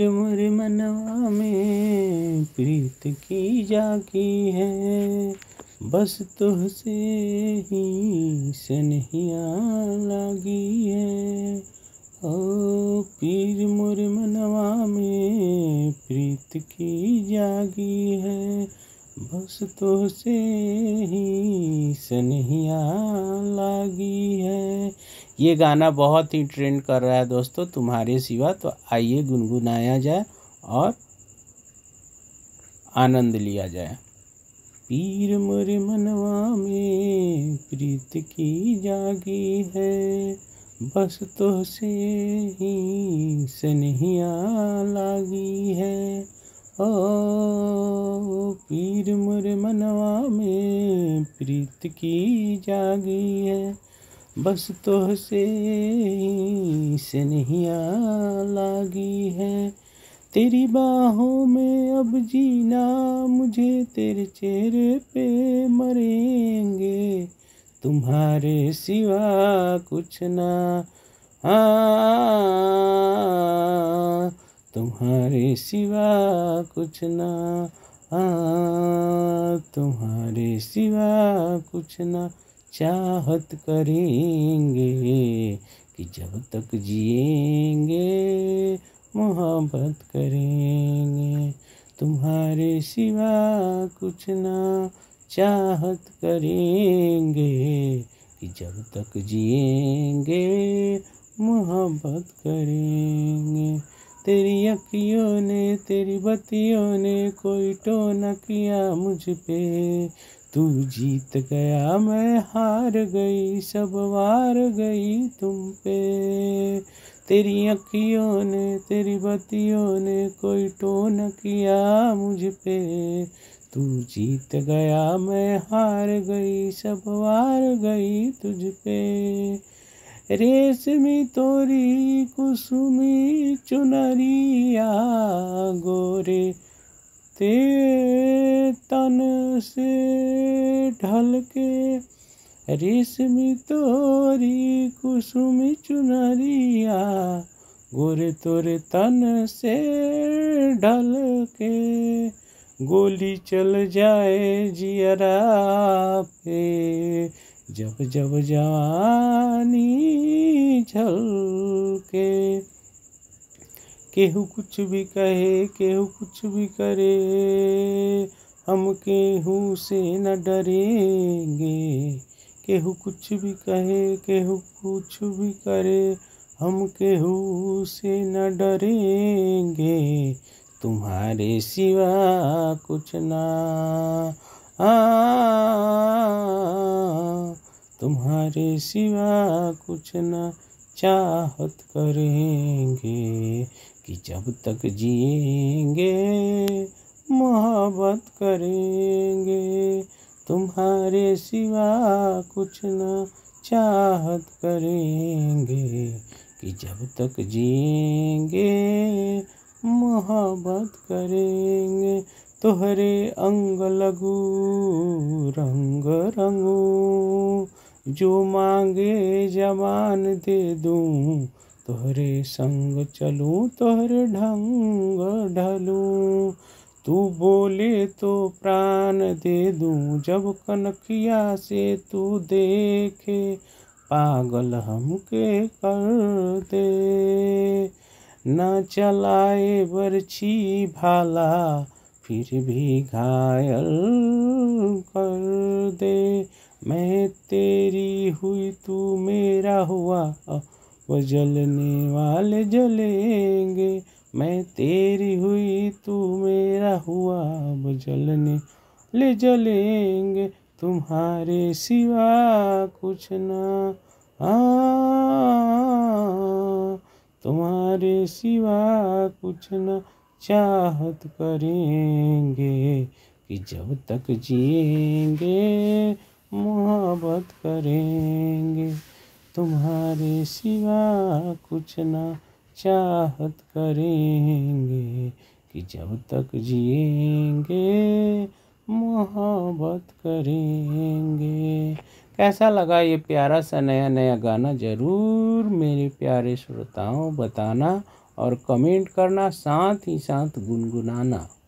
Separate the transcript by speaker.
Speaker 1: मीर मोर मनवा में प्रीत की जागी है बस तुह से ही सनहिया लागी है ओ पीर मोर मनवा में प्रीत की जागी है बस तो से ही सनहिया लागी है ये गाना बहुत ही ट्रेंड कर रहा है दोस्तों तुम्हारे सिवा तो आइए गुनगुनाया जाए और आनंद लिया जाए पीर मुर मनवा में प्रीत की जागी है बस तो से ही स्नेहिया लागी है ओ पीर मुर मनवा में प्रीत की जागी है बस तो से से नहीं लागी है तेरी बाहों में अब जीना मुझे तेरे चेहरे पे मरेंगे तुम्हारे सिवा कुछ ना हाँ तुम्हारे सिवा कुछ ना हाँ तुम्हारे सिवा कुछ ना चाहत करेंगे कि जब तक जिएंगे मोहब्बत करेंगे तुम्हारे सिवा कुछ ना चाहत करेंगे कि जब तक जिएंगे मोहब्बत करेंगे तेरी अखियों ने तेरी बतियों ने कोई टो न किया मुझ पे तू जीत गया मैं हार गई सब वार गई तुम पे तेरी अखियों ने तेरी बतियों ने कोई टोन किया मुझ पे तू जीत गया मैं हार गई सब वार गई तुझ पे रेशमी तोरी कुसुमी चुनरिया गोरे ते तन से ढल के रेशमी तोरी कुसुमी चुनरिया गुर तुर तन से ढल के गोली चल जाए जियरा पे जब जब जानी झल के केहू कुछ भी कहे केहू कुछ भी करे हम केहू से न डरेंगे केहू कुछ भी कहे केहू कुछ भी करे हम केहू से न डरेंगे तुम्हारे सिवा कुछ ना आ, तुम्हारे सिवा कुछ ना चाहत करेंगे कि जब तक जिएंगे मोहब्बत करेंगे तुम्हारे सिवा कुछ न चाहत करेंगे कि जब तक जिएंगे मोहब्बत करेंगे तुहरे अंग लगू रंग रंगू जो मांगे जवान दे दूँ तोहरे संग चलूँ तोहरे ढंग ढलूँ तू बोले तो प्राण दे दूँ जब कनखिया से तू देखे पागल हमके कर दे न चलाए बरछी भाला फिर भी घायल कर दे मैं तेरी हुई तू मेरा हुआ वो जलने वाले जलेंगे मैं तेरी हुई तू मेरा हुआ वो जलने ले जलेंगे तुम्हारे सिवा कुछ ना आ, तुम्हारे सिवा कुछ ना चाहत करेंगे कि जब तक जिएंगे मोहब्बत करेंगे तुम्हारे सिवा कुछ ना चाहत करेंगे कि जब तक जिएंगे मोहब्बत करेंगे कैसा लगा ये प्यारा सा नया नया गाना ज़रूर मेरे प्यारे श्रोताओं बताना और कमेंट करना साथ ही साथ गुनगुनाना